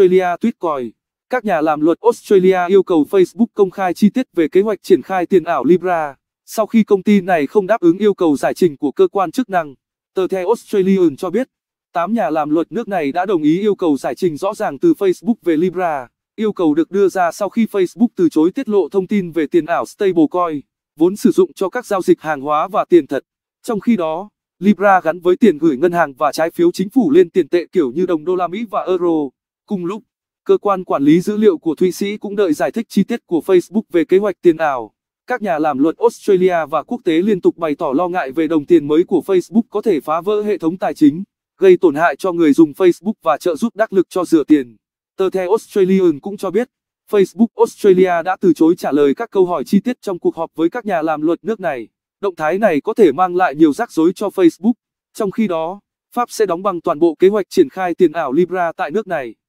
Australia tweet coi. Các nhà làm luật Australia yêu cầu Facebook công khai chi tiết về kế hoạch triển khai tiền ảo Libra, sau khi công ty này không đáp ứng yêu cầu giải trình của cơ quan chức năng. Tờ The Australian cho biết, 8 nhà làm luật nước này đã đồng ý yêu cầu giải trình rõ ràng từ Facebook về Libra. Yêu cầu được đưa ra sau khi Facebook từ chối tiết lộ thông tin về tiền ảo stablecoin, vốn sử dụng cho các giao dịch hàng hóa và tiền thật. Trong khi đó, Libra gắn với tiền gửi ngân hàng và trái phiếu chính phủ lên tiền tệ kiểu như đồng đô la Mỹ và euro. Cùng lúc, cơ quan quản lý dữ liệu của Thụy Sĩ cũng đợi giải thích chi tiết của Facebook về kế hoạch tiền ảo. Các nhà làm luật Australia và quốc tế liên tục bày tỏ lo ngại về đồng tiền mới của Facebook có thể phá vỡ hệ thống tài chính, gây tổn hại cho người dùng Facebook và trợ giúp đắc lực cho rửa tiền. Tờ The Australian cũng cho biết, Facebook Australia đã từ chối trả lời các câu hỏi chi tiết trong cuộc họp với các nhà làm luật nước này. Động thái này có thể mang lại nhiều rắc rối cho Facebook. Trong khi đó, Pháp sẽ đóng băng toàn bộ kế hoạch triển khai tiền ảo Libra tại nước này.